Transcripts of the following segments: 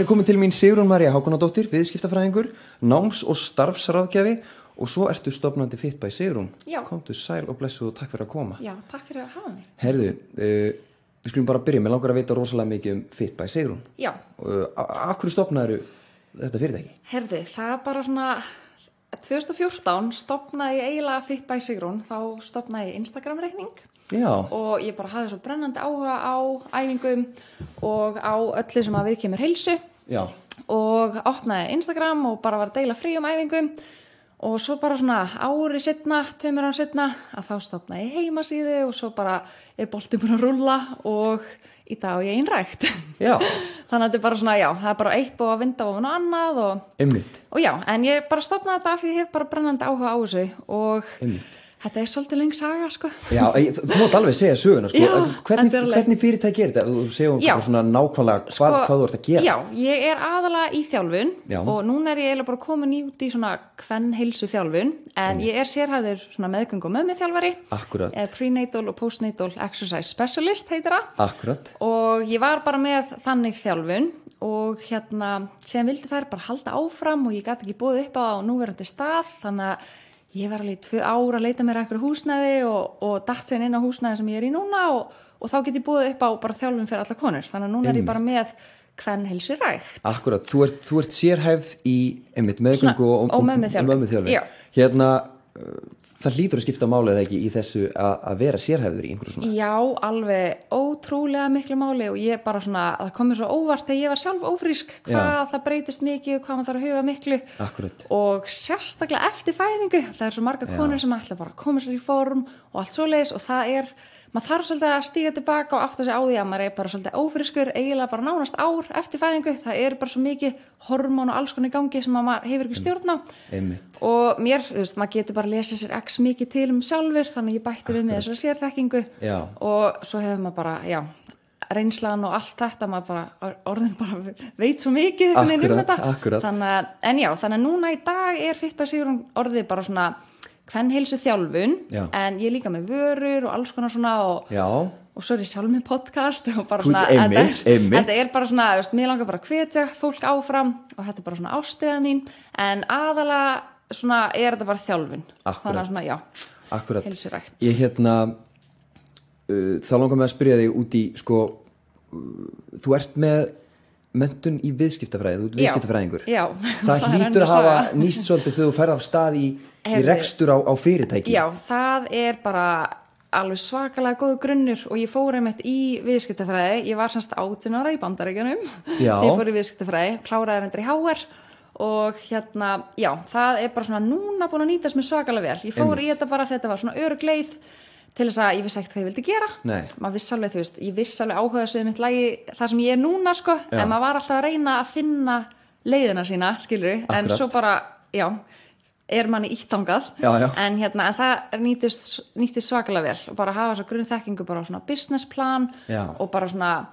Hún er komin til mín Sigrun Marja Hákonadóttir, viðskiptafræðingur, náms- og starfsraðgjafi og svo ertu stopnandi fitt bæ Sigrun. Já. Komdu sæl og blessuð og takk fyrir að koma. Já, takk fyrir að hafa mig. Herðu, uh, við skulum bara byrja, mér langar að vita rosalega mikið um fitt bæ Sigrun. Já. Uh, af hverju stopnaður þetta fyrirtæki? Herðu, það er bara svona, 2014 stopnaði ég eiginlega fitt bæ Sigrun, þá stopnaði ég Instagram-reikning. Já. og ég bara hafði svo brennandi áhuga á æfingum og á öllu sem að viðkemur heilsu Já. og opnaði Instagram og bara var að deila frí um æfingum og svo bara svona ári setna, tveimur án setna að þá stopnaði ég heimasíðu og svo bara er boltið búin að rulla og í dag er ég einrægt þannig að þetta er bara svona, já, það er bara eitt búið að vinda ofan og annað og, og já, en ég bara stopnaði þetta af því að ég hef bara brennandi áhuga á þessu og Einmitt. Þetta er svolítið lengt saga sko Já, þú mót alveg segja söguna sko já, hvernig, hvernig fyrirtæk gerir þetta? Þú segjum já, svona nákvæmlega hvað, sko, hvað þú ert að gera Já, ég er aðalega í þjálfun já. og núna er ég eiginlega bara komin í út í svona hvern heilsu þjálfun en mm. ég er sérhæður svona meðgöng og mömmi þjálfari Akkurat eh, Prenatal og postnatal exercise specialist heitir það Akkurat Og ég var bara með þannig þjálfun og hérna sem vildi þær bara halda áfram og ég gæti ekki búið upp á núverandi stað þannig að ég var alveg í tvö ára að leita mér eitthvað húsnæði og, og dætt þeim inn á húsnæði sem ég er í núna og, og þá get ég búið upp á bara þjálfum fyrir alla konur þannig að núna er ég bara með hvern helsi rægt Akkurat, þú ert, þú ert sérhæfð í einmitt meðgöngu og, og mömmu þjálfum hérna Það hlýtur að skipta málið ekki í þessu að vera sérhæfður í einhverju svona? Já, alveg ótrúlega miklu máli og ég bara svona, það kom mér svo óvart þegar ég var sjálf ófrísk, hvað Já. það breytist mikið og hvað maður þarf að huga miklu Akkurat. og sérstaklega eftir fæðingu, það er svo marga konur Já. sem ætla bara að koma sér í fórum og allt svo leiðis og það er maður þarf svolítið að stíga tilbaka og átta sig á því að maður er bara svolítið ófyriskur eiginlega bara nánast ár eftir fæðingu það er bara svo mikið hormón og alls konar í gangi sem maður hefur ekki stjórn á Einmitt. og mér, þú veist, maður getur bara að lesa sér x mikið til um sjálfur þannig ég bætti við með þessari sérþekkingu já. og svo hefur maður bara, já reynslan og allt þetta maður bara, orðin bara veit svo mikið akkurat, um akkurat. Þannig, en já, þannig að núna í dag er kvennheilsu þjálfun Já. en ég er líka með vörur og alls konar svona og, og svo er ég sjálf með podcast og bara svona þetta er, þetta er bara svona, veist, mér langar bara að hvetja fólk áfram og þetta er bara svona ástriða mín en aðala svona er þetta bara þjálfun Akkurat. þannig að svona já, heilsurækt ég hérna uh, þá langar mig að spyrja þig út í sko, uh, þú ert með möndun í viðskiptafræði, þú ert viðskiptafræðingur já, já. það hlýtur að hafa nýst svolítið þegar þú ferð á stað í Hefði. í rekstur á, á fyrirtæki já, það er bara alveg svakalega góð grunnur og ég fór einmitt í viðskiptafræði, ég var semst 18 ára í bandaríkanum þegar fór í viðskiptafræði, kláraði hendur í háar og hérna, já, það er bara svona núna búin að nýtast mér svakalega vel ég fór Einmitt. í þetta bara, þetta var svona örugleið til þess að ég vissi ekkert hvað ég vildi gera Nei. maður viss alveg, þú veist, ég viss alveg áhugaðs við mitt lagi þar sem ég er núna, sko já. en maður var alltaf að reyna að finna leiðina sína, skilur, Akkurat. en svo bara já, er manni íttangað en hérna en það nýttist, nýttist svakalega vel og bara hafa svo grunnþekkingu bara á svona business plan já. og bara svona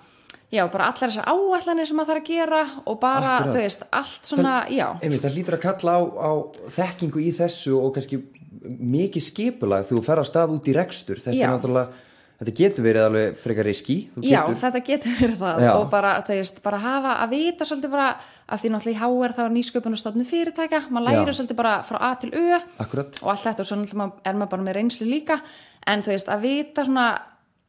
já, bara allar þessar áallanir sem maður þarf að gera og bara Akkurat. þau veist, allt svona, það, já einmitt, það lítur að kalla á, á þekkingu í þessu og kannski mikið skipulag þú fer að stað út í rekstur þetta já. er náttúrulega þetta getur verið alveg frekar riski getur... já þetta getur verið það já. og bara, veist, bara hafa að vita svolítið bara af því náttúrulega í HR þá er nýsköpunastofnum fyrirtækja maður læri já. svolítið bara frá A til Ö Akkurat. og allt þetta og svo náttúrulega er maður bara með reynslu líka en þú veist að vita svona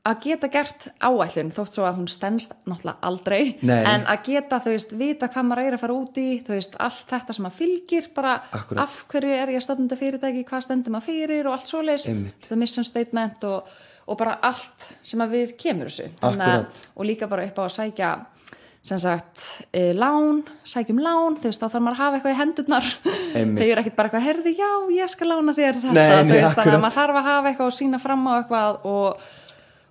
að geta gert áætlun þótt svo að hún stennst náttúrulega aldrei Nei. en að geta þú veist vita hvað maður er að fara út í þú veist allt þetta sem maður fylgir bara Akkurat. af hverju er ég að stofnum þetta fyrirtæki hvað stendum maður fyrir og allt svoleis það er mission statement og og bara allt sem að við kemur þessu Þannig, og líka bara upp á að sækja sem sagt, e, lán, sækjum lán þú veist, þá þarf maður að hafa eitthvað í hendurnar þau eru ekkert bara eitthvað, herði, já, ég skal lána þér þetta, Nei, þú veist, þannig að maður þarf að hafa eitthvað og sína fram á eitthvað og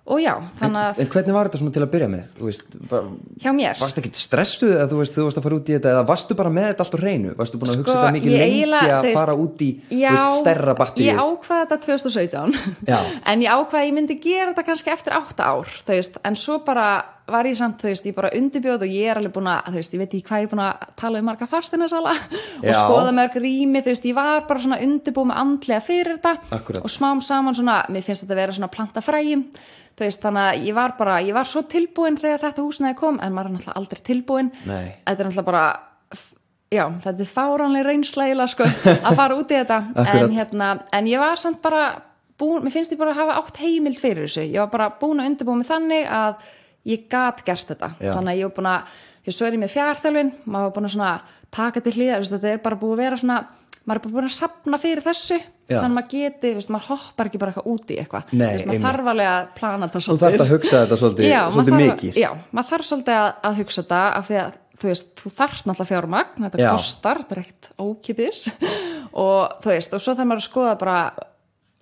og já, þannig að en, en hvernig var þetta svona til að byrja með? Veist, var, hjá mér varstu ekkert stressuð að þú veist þú varst að fara út í þetta eða varstu bara með þetta alltaf reynu varstu búin að hugsa sko, þetta mikið lengi að veist, fara út í já, veist, stærra batteri ég ákvaða þetta 2017 en ég ákvaða að ég myndi gera þetta kannski eftir 8 ár veist, en svo bara var ég samt, þú veist, ég bara undirbjóð og ég er alveg búin að, þú veist, ég veit ekki hvað ég er búin að tala um marga fastinarsala og skoða mörg rými, þú veist, ég var bara svona undirbúið með andlega fyrir þetta Akkurat. og smám saman svona, mér finnst þetta að vera svona planta frægjum, þú veist, þannig að ég var bara, ég var svo tilbúin þegar þetta húsnaði kom en maður er náttúrulega aldrei tilbúin Nei. þetta er náttúrulega bara já, þetta er fáránlega reynsleila sko, að fara út í þetta en, hérna, en ég var samt bara búin, mér finnst ég bara að hafa átt heimild fyrir þessu, ég var bara búin að undirbúið með þannig að ég gæt gert þetta Já. þannig að ég var búin að, ég svo er ég með fjárþjálfin maður var búin að svona taka til hlýða þetta er bara búin að vera svona maður er bara búin að sapna fyrir þessu Já. þannig að maður geti, veist, maður hoppar ekki bara eitthvað úti eitthvað, maður þarf alveg að plana þetta svolítið. Þú þarf að hugsa þetta svolítið, já, svolítið maður þarf, mikið. Já, maður þarf svolítið að, að hugsa þetta af því að þú veist, þú þarf náttúrulega fjármagn, þetta já. kostar, þetta er ekkert ókipis og þú veist, og svo þarf maður að skoða bara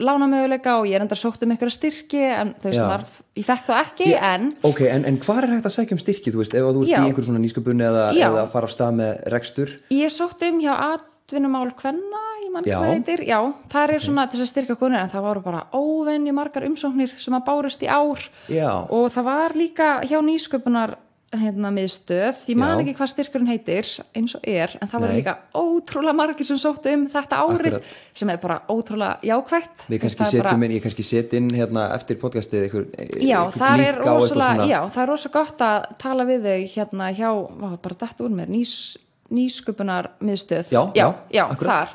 lána möguleika og ég er enda sótt um einhverja styrki en þau snarf, ég fekk það ekki ég, en Ok, en, en hvað er hægt að sækja um styrki þú veist, ef þú ert já, í einhverjum svona nýsköpunni eða, eða fara á stað með rekstur Ég sótt um hjá atvinnumál hvenna ég mann hvað heitir, já, það er svona okay. þessi styrka kunni, en það voru bara óvenju margar umsóknir sem að bárust í ár já. og það var líka hjá nýsköpunar hérna miðstöð, ég man Já. ekki hvað styrkurinn heitir eins og er, en það var Nei. líka ótrúlega margir sem sótt um þetta árið Akkurat. sem er bara ótrúlega jákvægt Við kannski Það er bara- setjum inn, ég kannski set inn hérna eftir podcastið ykkur, Já, ykkur það er, link á eitthvað rosalega, svona- já, það er rosalega gott að tala við þau hérna hjá, vá, bara dætt úr mér, nýs, nýsköpunar miðstöð. Já, já, já, akkúrat. þar.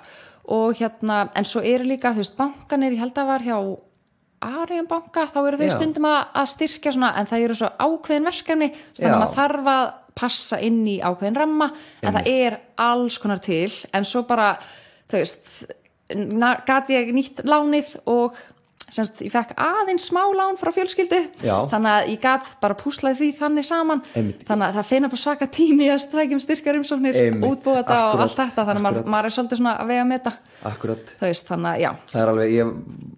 Og hérna, en svo eru líka, þú veist, bankan er, ég held að var hjá Ariðan banka þá eru þau Já. stundum að, að styrkja svona, en það eru svo ákveðin verkefni þannig að maður þarf að passa inn í ákveðin ramma en Einmitt. það er alls konar til en svo bara, þau veist gati ég nýtt lánið og semst ég fekk aðeins smá lán frá fjölskyldu Já. þannig að ég gat bara púslaði því þannig saman Einmitt. þannig að það finna bara svaka tími að strækjum styrkja umsóknir, útbúa þetta og allt þetta þannig að maður er svolítið svona að vega með þetta Akkurat. Það, veist, þannig, það er alveg, ég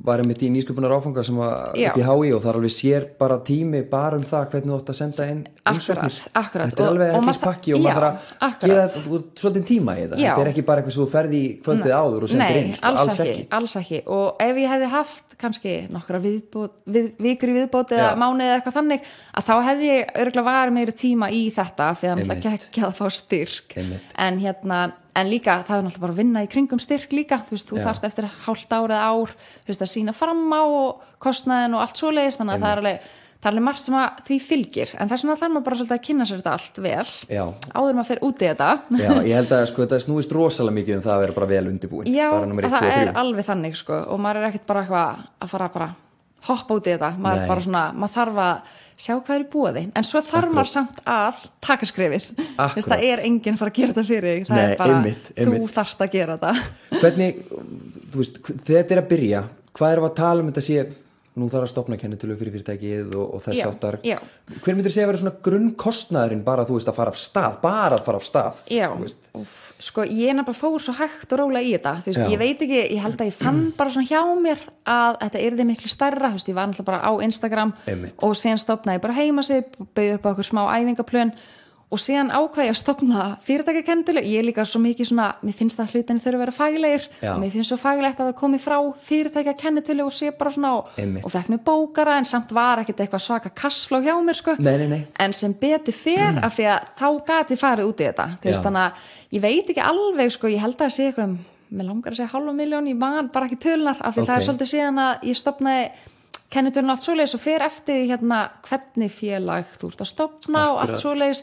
var með í nýsköpunar áfanga sem var upp í hái og það er alveg sér bara tími bara um það hvernig þú ætti að senda inn umsöknir. Þetta er alveg ekki spakki og maður þarf að gera þetta svolítið tíma í þetta. Þetta er ekki bara eitthvað sem þú ferði í kvöldið áður og sendir inn. Nei, sko, alls, alls ekki, ekki, alls ekki og ef ég hefði haft kannski nokkra viðbót, við, vikri viðbót eða mánu eða eitthvað þannig að þá hefði ég örgulega var meira tíma í þetta því að en líka það er náttúrulega bara að vinna í kringum styrk líka þú veist, þú Já. þarft eftir hálft árið ár þú veist, að sína fram á kostnæðin og allt svo leiðist, þannig að það er alveg það er alveg margt sem að því fylgir en þess vegna þarf maður bara svolítið að kynna sér þetta allt vel Já. áður maður fyrir úti þetta Já, ég held að sko, þetta snúist rosalega mikið en um það að vera bara vel undirbúin Já, það er alveg þannig sko og maður er ekkert bara eitthvað að fara bara hoppa úti þetta, maður Nei. er bara svona, maður þarf að sjá hvað er búið en svo þarf maður samt að taka skrifir það er enginn fara að gera þetta fyrir þig það Nei, er bara, einmitt, einmitt. þú þarfst að gera þetta hvernig, þú veist, þetta er að byrja hvað er að tala um þetta sé nú þarf að stopna kennetölu fyrir fyrirtækið og, og þess áttar hver myndir segja að vera svona grunnkostnaðurinn bara þú veist að fara af stað bara að fara af stað sko ég er nefnilega fór svo hægt og róla í þetta þú veist, Já. ég veit ekki, ég held að ég fann bara svona hjá mér að þetta er þið miklu starra þú veist, ég var náttúrulega bara á Instagram Einmitt. og sen stopnaði bara heimasip, bauði upp okkur smá æfingaplön og síðan ákvæði að stopna fyrirtækakendileg ég er líka svo mikið svona, mér finnst að hlutinni þurfu að vera faglegir, Já. mér finnst svo faglegt að það komi frá fyrirtækakendileg og sé bara svona og, og fekk mér bókara en samt var ekkert eitthvað svaka kassfló hjá mér sko, nei, nei, nei. en sem beti fyrr mm. af því að þá gati farið út í þetta veist, þannig að ég veit ekki alveg sko, ég held að það sé eitthvað, mér langar að segja halva miljón, ég man bara ekki tölunar af því okay. það er svolítið síðan að ég stopnaði kenniturinn allt svo leiðis og fer eftir hérna hvernig félag þú ert að stopna akkurat, og allt svo leiðis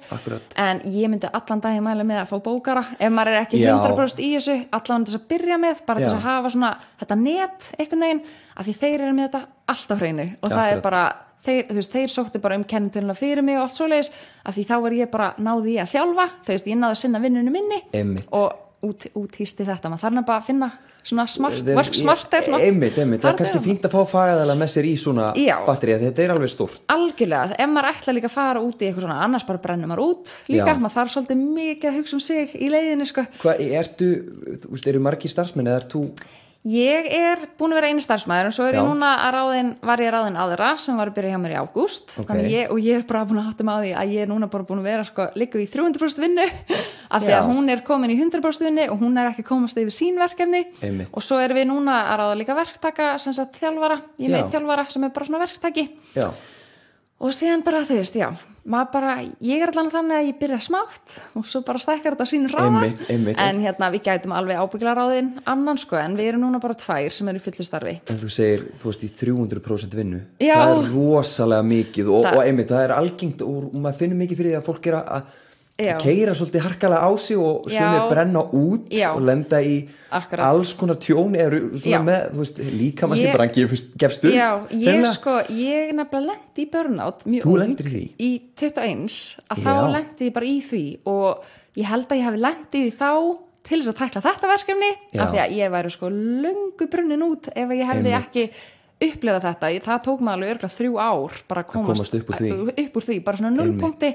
en ég myndi allan dagi mæla með að fá bókara ef maður er ekki hundarbröst í þessu allan þess að byrja með, bara Já. þess að hafa svona þetta net einhvern veginn af því þeir eru með þetta alltaf hreinu og akkurat. það er bara, þeir, þú veist, þeir sóttu bara um kenniturinn að fyrir mig og allt svo leiðis af því þá er ég bara náði ég að þjálfa, þú veist, ég náði að sinna vinnunum minni Einmitt. og út, úthýsti þetta, maður þarna bara að finna svona smart, er, verk smart einmitt, einmitt, það er kannski fínt að fá fæðala með sér í svona batteri, þetta er alveg stort algjörlega, ef maður ætla líka að fara út í eitthvað svona, annars bara brennum maður út líka, Já. maður þarf svolítið mikið að hugsa um sig í leiðinu, sko Hvað, ertu, þú veist, eru margi starfsmenn eða er þú Ég er búin að vera einu starfsmæður og svo er Já. ég núna að ráðin, var ég að ráðin aðra sem var að byrja hjá mér í ágúst okay. og ég er bara búin að hátta með á því að ég er núna bara búin að vera sko líka í 300% vinnu af því að hún er komin í 100% vinnu og hún er ekki komast yfir sín verkefni Einmitt. og svo er við núna að ráða líka verktaka sem sagt þjálfara, ég með þjálfara sem er bara svona verktaki Já og síðan bara þú veist, já bara, ég er allavega þannig að ég byrja smátt og svo bara stækkar þetta sín ráða einmitt, einmitt, en hérna við gætum alveg ábyggla ráðin annan sko, en við erum núna bara tvær sem eru fullu starfi en þú segir, þú veist, í 300% vinnu já. það er rosalega mikið og, og einmitt, það er algengt og maður finnir mikið fyrir því að fólk er að að keira svolítið harkalega á sig og svona brenna út já. og lenda í Akkurat. alls konar tjón eru svona já. með, þú veist, líka maður sem bara gefst upp. Já, ég Þeimlega. sko ég er nefnilega lendt í börnátt mjög ung. Þú lendið því? Í 21 að já. þá lendið ég bara í því og ég held að ég hafi lendið í þá til þess að takla þetta verkefni af því að ég væri sko lungu brunnin út ef ég hefði Einmitt. ekki upplefa þetta, það tók maður alveg örgulega þrjú ár bara að komast, komast upp, úr upp úr því, bara svona nullpunkti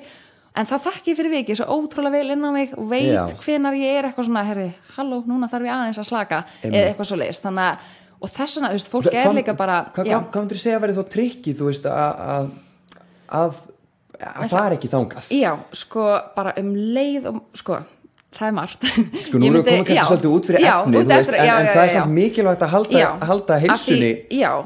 en þá þakk ég fyrir vikið svo ótrúlega vel inn á mig og veit Já. hvenar ég er eitthvað svona, herri, halló, núna þarf ég aðeins að slaka Einmitt. eða eitthvað svo leiðist, þannig að og þess vegna, þú veist, fólk er líka bara hvað myndur þú segja að verði þó trikkið, þú veist að að fara ekki þángað Já, sko, bara um leið og, sko, það er margt sko nú erum við komið kannski svolítið út fyrir já, efnið út eftir, veist, já, en, en já, það er samt mikilvægt að halda, halda heilsunni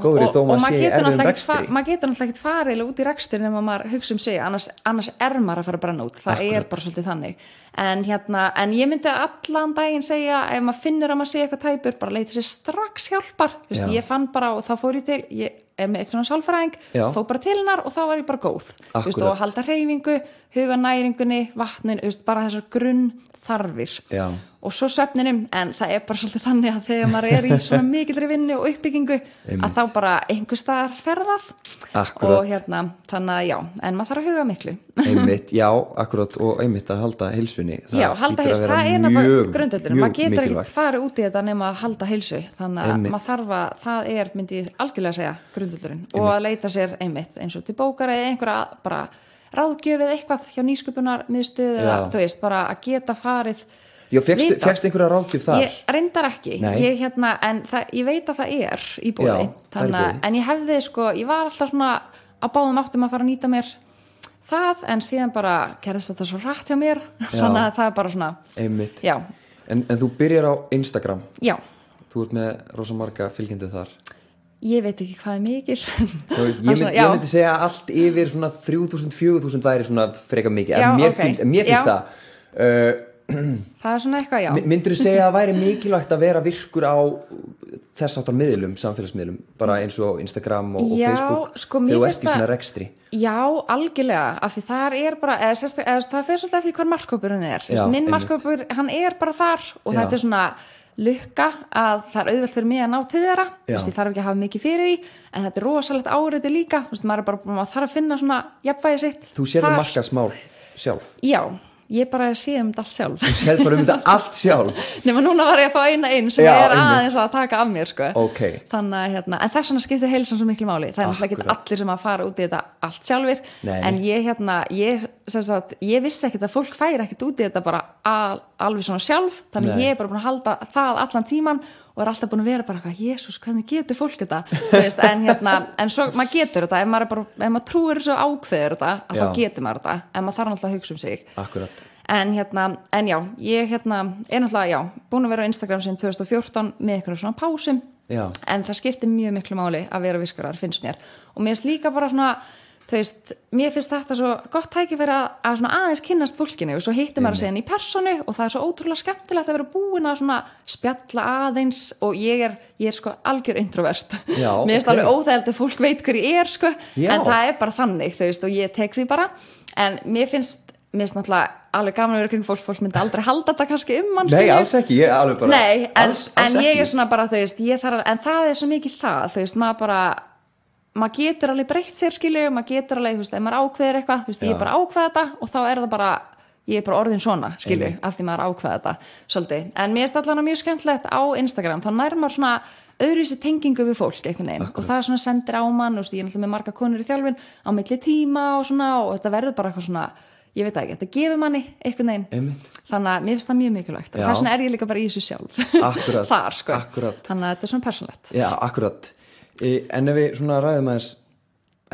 góður í þó maður sé erfið um rekstri og maður getur náttúrulega ekkert farið út í rekstri nema maður hugsa um sig annars, annars er maður að fara að brenna út það Akkurat. er bara svolítið þannig en hérna, en ég myndi allan daginn segja, ef maður finnir að maður segja eitthvað tæpur, bara leita sér strax hjálpar Vist, ég fann bara, og þá fór ég til ég er með eitt svona sálfræðing, fór bara til hennar og þá var ég bara góð, Vist, og halda reyfingu huga næringunni, vatnin, Vist, bara þessar grunn þarfir Já og svo söfninum, en það er bara svolítið þannig að þegar maður er í svona mikilri vinnu og uppbyggingu, Einmitt. að þá bara einhver staðar ferðað akkurat. og hérna, þannig að já, en maður þarf að huga miklu. Einmitt, já, akkurat og einmitt að halda heilsunni það Já, halda heilsu, það er náttúrulega grundöldunum maður getur ekkert farið út í þetta nema að halda heilsu, þannig að einmitt. maður þarf að það er, myndi ég algjörlega að segja, grundöldurinn og að leita sér einmitt, eins og til bókar eða einhverja bara ráðgjöfið eitthvað hjá nýsköpunar miðstöðu eða þú veist, bara að geta farið Já, fegst einhverja rákjöf þar? Ég reyndar ekki, ég, hérna, en það, ég veit að það er í bóði, en ég hefði sko, ég var alltaf svona að báðum áttum að fara að nýta mér það, en síðan bara gerðist þetta svo rætt hjá mér, þannig að það er bara svona Einmitt, en, en þú byrjar á Instagram? Já Þú ert með rosamarga fylgjandi þar Ég veit ekki hvað er mikil Þú, Ég myndi mynd segja að allt yfir 3000-4000 væri svona freka mikil, en mér finnst það uh, það er svona eitthvað já myndur þú segja að það væri mikilvægt að vera virkur á þess aftar miðlum, samfélagsmiðlum bara eins og Instagram og, já, og Facebook sko, þegar þú ert í svona rekstri já, algjörlega, af því það er bara eða, sérst, eða, það fyrir svolítið af því hvað markkópurinn er já, minn markkópur, hann er bara þar og já. þetta er svona lukka að það er auðvelt fyrir mig að ná til þeirra ég þarf ekki að hafa mikið fyrir því en þetta er rosalegt áriði líka Vist, maður, bara, maður þarf að finna svona jafnvægi sitt Þú sér það markasmál sjálf Já, ég bara sé um þetta allt sjálf þú séð bara um þetta allt sjálf nema núna var ég að fá eina einn sem Já, ég er einnig. aðeins að taka af mér sko. okay. þannig að hérna, en þess vegna skiptir heilsan svo miklu máli það er náttúrulega ekki allir sem að fara út í þetta allt sjálfur Nei. en ég hérna, ég Sagt, ég vissi ekkert að fólk færi ekkert út í þetta bara al, alveg svona sjálf þannig Nei. ég er bara búin að halda það allan tíman og er alltaf búin að vera bara Jésús, hvernig getur fólk þetta veist, en, hérna, en svo, maður getur þetta ef maður, bara, ef maður trúir þessu ákveður þetta þá getur maður þetta en maður þarf alltaf að hugsa um sig Akkurat. en hérna, en já ég hérna, er náttúrulega, já, búin að vera á Instagram sín 2014 með eitthvað svona pásum já. en það skiptir mjög miklu máli að vera virkarar, finnst mér og mér er líka bara svona þú veist, mér finnst þetta svo gott tækifæri að aðeins kynast fólkinu og svo hittum maður að segja henni í personu og það er svo ótrúlega skemmtilegt að vera búin að spjalla aðeins og ég er, ég er sko algjör introvert Já, mér finnst okay. alveg óþægild að fólk veit hverju ég er sko Já. en það er bara þannig, þú veist, og ég tek því bara en mér finnst, mér finnst náttúrulega alveg gaman að vera kring fólk, fólk myndi aldrei halda þetta kannski um mann Nei, alls ekki, ég er alveg bara Nei, en, alls, alls en ég er svona bara, þú veist, maður getur alveg breytt sér skilju maður getur alveg, þú veist, ef maður ákveðir eitthvað þú veist, Já. ég er bara ákveða þetta og þá er það bara ég er bara orðin svona, skilju, Einmitt. af því maður ákveða þetta svolítið, en mér er þetta allavega mjög skemmtlegt á Instagram, þá nærmar svona öðru þessi tengingu við fólk einhvern veginn Akkurat. og það svona sendir á mann, þú veist, ég er alltaf með marga konur í þjálfin á milli tíma og svona og þetta verður bara eitthvað svona, ég veit það ekki, þetta gefur manni einhvern veginn, Einmitt. þannig að mér finnst það mjög mikilvægt, Já. þess vegna er ég líka bara í þessu sjálf Akkurat. þar, sko, Akkurat. þannig að þetta er svona persónlegt Já, akkurat Eh, en ef við svona ræðum aðeins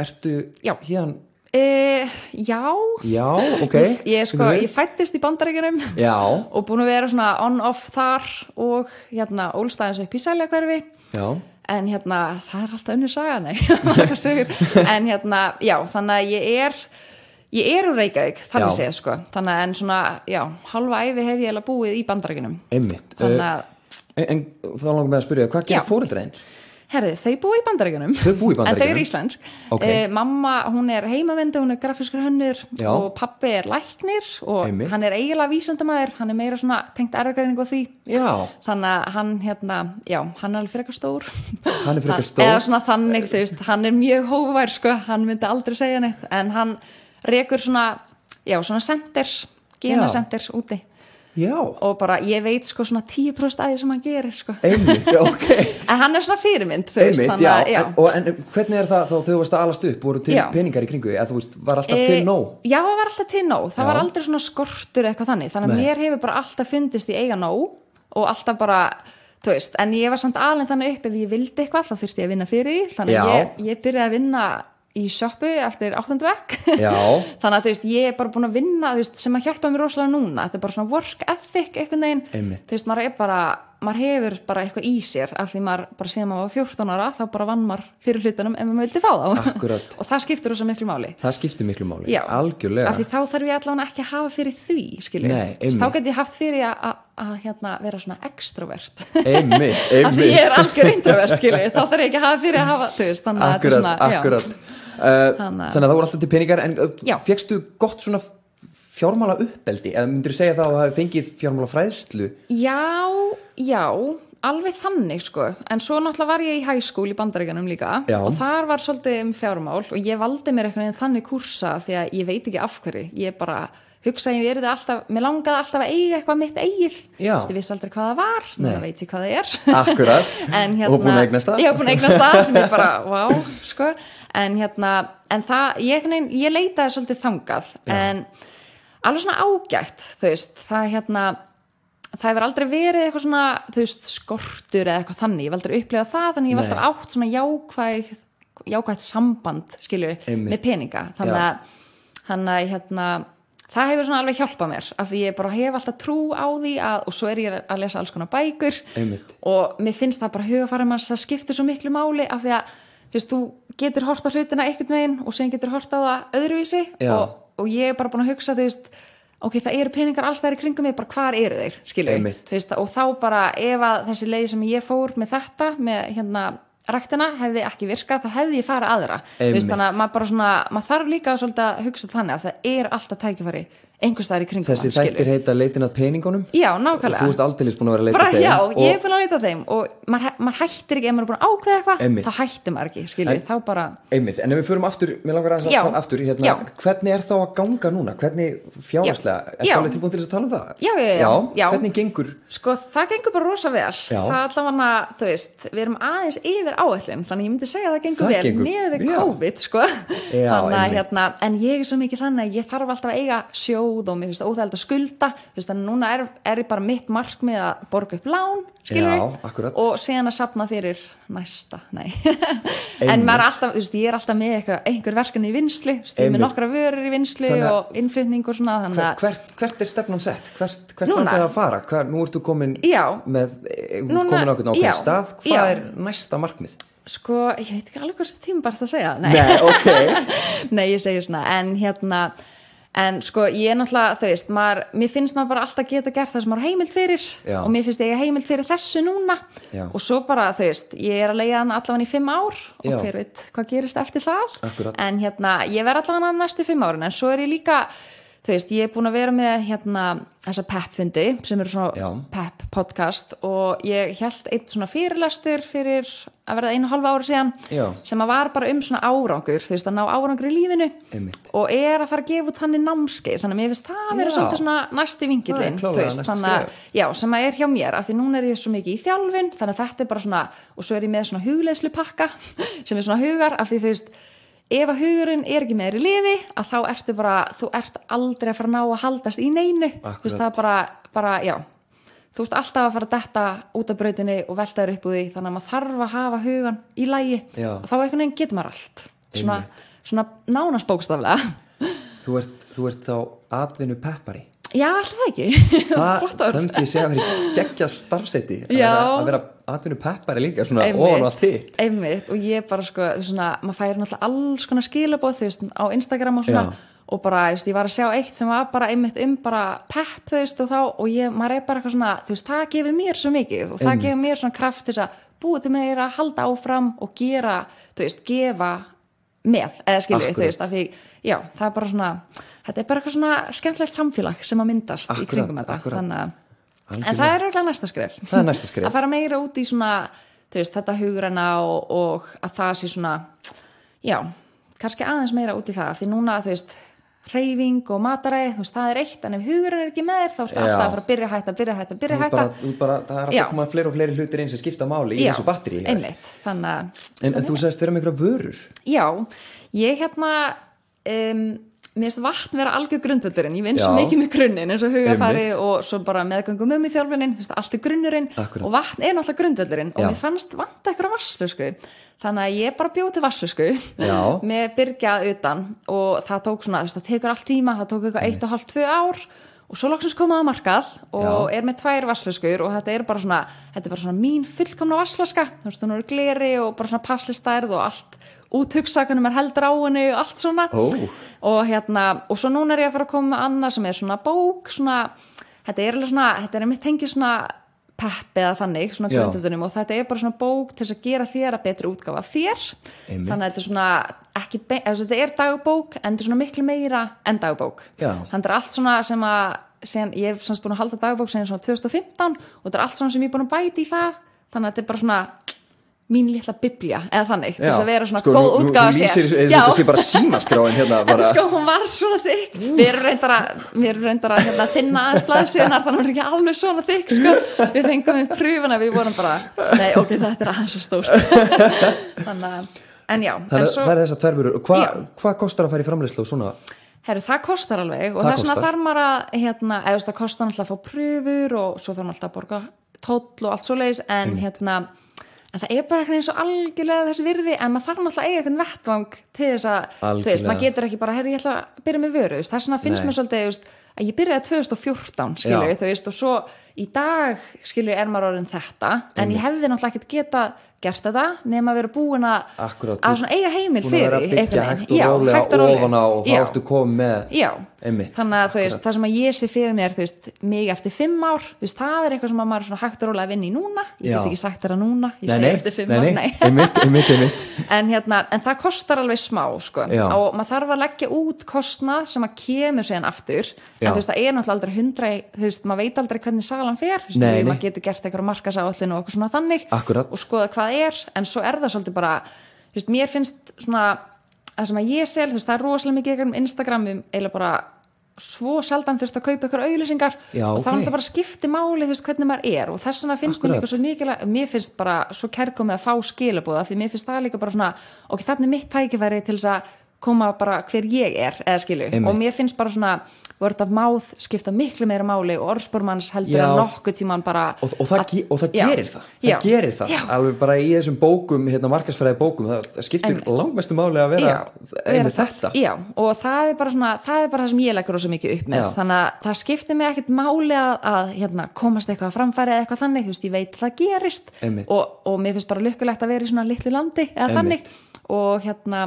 ertu já. hérna E, já, já okay. ég, ég, sko, ég fættist í bandarækjunum og búin að vera svona on-off þar og hérna Ólstæðins er písælega hverfi já. en hérna það er alltaf unnu saga, nei en hérna, já, þannig að ég er ég er úr Reykjavík þar að segja, sko, þannig að en svona já, halva æfi hef ég eða búið í bandarækjunum Einmitt, eh, að... en, en þá langar mig að spyrja, hvað gerir fóruldræðin? Já herði þau búið í bandaríkunum þau búið í bandaríkunum en þau eru íslensk okay. uh, mamma hún er heimavendu, hún er grafiskur hönnur Já. og pappi er læknir og Einmitt. hann er eiginlega vísundamæður hann er meira svona tengt erðargræning og því já. þannig að hann hérna já, hann er alveg fyrir eitthvað stór hann er fyrir eitthvað stór eða svona þannig þú veist hann er mjög hófuvær sko hann myndi aldrei segja neitt en hann rekur svona já svona sendir genasend Já. og bara ég veit sko svona 10% að því sem hann gerir sko Einmitt, okay. en hann er svona fyrirmynd Einmitt, veist, já. Já. En, en hvernig er það þá þau varst að alast upp voru til peningar í kringu eða þú veist var alltaf e, til eh, nóg já var alltaf til nóg það var aldrei svona skortur eitthvað þannig þannig að mér hefur bara alltaf fundist í eiga nóg og alltaf bara þú veist en ég var samt alveg þannig upp ef ég vildi eitthvað þá þurfti ég að vinna fyrir því þannig ég, ég byrjaði að vinna í sjöppu eftir áttundvekk þannig að þú veist, ég er bara búin að vinna veist, sem að hjálpa mér rosalega núna þetta er bara svona work ethic einhvern veginn Einmitt. þú veist, maður er bara, maður hefur bara eitthvað í sér af því maður bara síðan maður var 14 ára þá bara vann maður fyrir hlutunum ef maður vildi fá þá og það skiptir rosalega miklu máli það skiptir miklu máli, Já. algjörlega af því þá þarf ég allavega ekki að hafa fyrir því Nei, þá get ég haft fyrir að að hérna vera svona extrovert einmitt, einmitt. af því ég er algjör introvert skilji, þá þarf ég ekki að hafa fyrir að hafa þú veist, þannig akkurat, að þetta er svona akkurat. Já. Eh, þannig að það voru alltaf til peningar en Já. fegstu gott svona fjármála uppeldi, eða myndir þú segja þá að það fengið fjármála fræðslu? Já, já, alveg þannig sko, en svo náttúrulega var ég í hæskúl í bandaríkanum líka já. og þar var svolítið um fjármál og ég valdi mér einhvern veginn þannig kursa því að ég veit ekki af hverju, ég bara hugsaði ég verið alltaf, mér langaði alltaf að eiga eitthvað mitt eigið, þú veist ég vissi aldrei hvað það var Nei. mér veit ég hvað það er Akkurat, og hérna, búin að eignast það Já, búin að eignast það sem ég bara, wow, sko en hérna, en það ég, ég leitaði svolítið þangað Já. en alveg svona ágætt þú veist, það hérna það hefur aldrei verið eitthvað svona þú veist, skortur eða eitthvað þannig ég hef aldrei upplegað það, þannig ég hef alltaf átt svona jákvæð, jákvæðt samband skiljur, Einmitt. með peninga þannig Já. að, hérna það hefur svona alveg hjálpað mér af því ég bara hef alltaf trú á því að og svo er ég að lesa alls konar bækur Einmitt. og mér finnst það bara hugafarið manns að skipta svo miklu máli af því að, þú veist, þú getur hort á hlutina einhvern veginn og sen getur hort á það öðruvísi og, og ég er bara búin að hugsa þú veist, ok, það eru peningar alls þær í kringum mig, bara hvar eru þeir, skilum veist, og þá bara ef að þessi leið sem ég fór með þetta, með hérna ræktina hefði ekki virkað, þá hefði ég farað aðra, veist, þannig að maður bara svona maður þarf líka að hugsa þannig að það er alltaf tækifari einhvers þar í kringum þessi þættir heita leitin að peningunum já, nákvæmlega þú ert aldrei búin að vera að leita Bara, þeim já, ég er búin að leita þeim og maður mað hættir ekki ef maður er búin að ákveða eitthvað þá hættir maður ekki, skilju, þá bara einmitt, en ef við fyrum aftur, mér langar að tala aftur hérna, hvernig er þá að ganga núna hvernig fjárherslega, er það tilbúin til þess að tala um það já, já, já, já. hvernig gengur sko, það gengur bara rosa vel það allavega, þú veist, við erum aðeins yfir áallin, þannig ég myndi segja að það gengur það vel gengur, með við COVID, sko þannig, hérna, en ég er svo mikið þannig að ég þarf alltaf að eiga sjó sjóð og mér finnst það óþægild að skulda þannig að núna er, er ég bara mitt markmið að borga upp lán Já, og síðan að sapna fyrir næsta en alltaf, veist, ég er alltaf með einhver, einhver verkefni í vinsli, með nokkra vörur í vinsli þannig, og innflytning og svona hver, hvert, hvert er stefnum sett? hvert, hvert núna, er það að fara? Hver, nú ertu komin já, með, eh, núna, komin ákveðin ákveðin já, stað hvað er næsta markmið? Sko, ég veit ekki alveg hvort tíma bara það að segja Nei, Nei ok Nei, ég segir svona, en hérna en sko ég er náttúrulega, þau veist maður, mér finnst maður bara alltaf geta gert það sem maður heimild fyrir Já. og mér finnst ég heimild fyrir þessu núna Já. og svo bara þau veist, ég er að leiða hann allavega í fimm ár og Já. hver veit hvað gerist eftir það Akkurat. en hérna, ég verð allavega hann næstu fimm árin en svo er ég líka þú veist, ég er búin að vera með hérna þessa PEP-fundi sem eru svona PEP-podcast og ég held einn svona fyrirlastur fyrir að verða einu halva ári síðan Já. sem að var bara um svona árangur þú veist, að ná árangur í lífinu Einmitt. og er að fara að gefa út hann í námskeið þannig að mér finnst það að vera svolítið svona næsti vingilinn, þú veist, þannig að já, sem að er hjá mér, af því núna er ég svo mikið í þjálfun þannig að þetta er bara svona, og svo er ég með svona hugleislu pakka sem er svona hugar, af því þú veist ef að hugurinn er ekki með þér í liði að þá ertu bara, þú ert aldrei að fara að ná að haldast í neinu þú veist það er bara, bara, já þú veist alltaf að fara að detta út af brautinni og velta þér upp úr því, þannig að maður þarf að hafa hugan í lægi já. og þá eitthvað nefn getur maður allt svona, svona nánast bókstaflega þú ert, þú ert þá atvinnu peppari Já, alltaf ekki Það, það myndi ég segja að vera geggja starfseti að vera aðtunni peppari líka svona ofan á þitt Einmitt, og ég bara sko, svona, maður færi náttúrulega alls konar skilabóð, þú veist, á Instagram og svona, Já. og bara, þú veist, ég var að sjá eitt sem var bara einmitt um bara pepp, þú veist, og þá, og ég, maður er bara eitthvað svona þú veist, það gefur mér svo mikið og það einmitt. gefur mér svona kraft þess að búið til mér að halda áfram og gera, þú veist, gefa með, eða skilju, þú veist, af því, já, það er bara svona þetta er bara eitthvað svona skemmtlegt samfélag sem að myndast akkurat, í kringum þetta Þannig, en það er auðvitað næsta skref að fara meira út í svona veist, þetta hugurana og, og að það sé svona já, kannski aðeins meira út í það því núna þú veist reyfing og mataræð, þú veist, það er eitt en ef hugurinn er ekki með þér, þá ertu alltaf að fara að byrja hætta, byrja hætta, byrja hætta bara, bara, það er alltaf komað fleiri og fleiri hlutir eins að skipta máli í já, þessu batteri einmitt, þannig, en, en þú sagðist vera með einhverja vörur Já, ég hérna um, mér finnst vatn vera algjör grundvöldurinn, ég vinn svo mikið með grunnin eins og hugafæri og svo bara meðgöngum um í þjálfininn, finnst allt í grunnurinn Akkurat. og vatn er náttúrulega grundvöldurinn og mér fannst vant eitthvað vasslösku þannig að ég bara bjóti vasslösku með byrgjað utan og það tók svona, það tekur allt tíma, það tók eitthvað eitt og halvt, tvö ár og svo lóksins komaða markað og Já. er með tvær vasslöskur og þetta er bara svona, þetta er bara svona mín fullkomna vasslöska, þú veist, hún eru gleri og bara svona passlistærð og allt út hugsakunum er held ráinni og allt svona oh. og hérna, og svo núna er ég að fara að koma með annað sem er svona bók svona, þetta er alveg svona, þetta er einmitt tengið svona pepp eða þannig, svona grundhildunum og þetta er bara svona bók til þess að gera þér að betri útgafa þér, Einmitt. þannig að þetta er svona ekki, þetta er dagbók en þetta er svona miklu meira en dagbók Já. þannig að þetta er allt svona sem að sem, ég hef svona búin að halda dagbók sem er svona 2015 og þetta er allt svona sem ég er búin að bæti í það þannig að þetta er bara svona mín litla biblja, eða þannig þess að vera svona sko, góð útgáð að segja þetta sé bara símaskráin hérna bara... sko hún var svona þykk við erum reyndar að, erum reyndar að hérna, þinna aðeins blæðsíðunar þannig að hún er ekki alveg svona þykk sko. við fengum við pröfuna, við vorum bara nei ok, þetta er aðeins að stóst þannig að, en já það er, svo... er þess að tverfurur, hvað hva kostar að færi framleyslu og svona? Herru, það kostar alveg og það, það er svona þar maður að hérna, eða það kostar alltaf að fá pröfur og svo þarf maður alltaf að borga tóll og allt svo leiðis en mm. hérna en það er bara eitthvað eins og algjörlega þessi virði en maður þarf náttúrulega að eiga eitthvað vettvang til þess að, þú veist, maður getur ekki bara herri, ég ætla að byrja með vöru, það er svona að finnst mér svolítið veist, að ég byrjaði 2014 skilur, þú veist, og svo í dag skilur, er maður orðin þetta, en, en ég hefði náttúrulega ekkert getað gert þetta nema að vera búin að, Akkurat, að eiga heimil fyrir hægt og rólega og þá ertu komið með já, þannig að veist, það sem að ég sé fyrir mér veist, mig eftir fimm ár veist, það er eitthvað sem að maður er hægt og rólega að vinna í núna ég get ekki sagt þetta núna ég nei, nei, eftir fimm ár nei, einmitt, einmitt, einmitt. en, hérna, en það kostar alveg smá sko. og maður þarf að leggja út kostna sem að kemur séðan aftur já. en það er náttúrulega aldrei hundra maður veit aldrei hvernig salan fer maður getur gert eitthvað markasállin og eitthvað svona þannig og skoða hvað það er en svo er það svolítið bara veist, mér finnst svona það sem að ég sel, þú veist, það er rosalega mikið um Instagram eða bara svo seldan þurft að kaupa ykkur auðlýsingar Já, og þá er okay. það bara skipti máli þú veist hvernig maður er og þess vegna finnst mér líka svo mikil að mér finnst bara svo kerkum með að fá skilabóða því mér finnst það líka bara svona ok, þannig mitt tækifæri til þess að koma bara hver ég er eða skilju Einmitt. og mér finnst bara svona vörð af máð skipta miklu meira máli og orðspórmanns heldur já. að nokkuð tíman bara og, og, það, að, og það, gerir það. það gerir það já. alveg bara í þessum bókum hérna markasfæraði bókum, það skiptir langmestu máli að vera einnig þetta já og það er bara svona, það er bara það sem ég leggur ósa mikið upp með, já. þannig að það skiptir mig ekkit máli að, að hérna, komast eitthvað að framfæra eða eitthvað þannig, þú veist, ég veit það gerist og, og mér finnst bara lukkulegt að vera í svona litlu landi eða Einmitt. þannig og hérna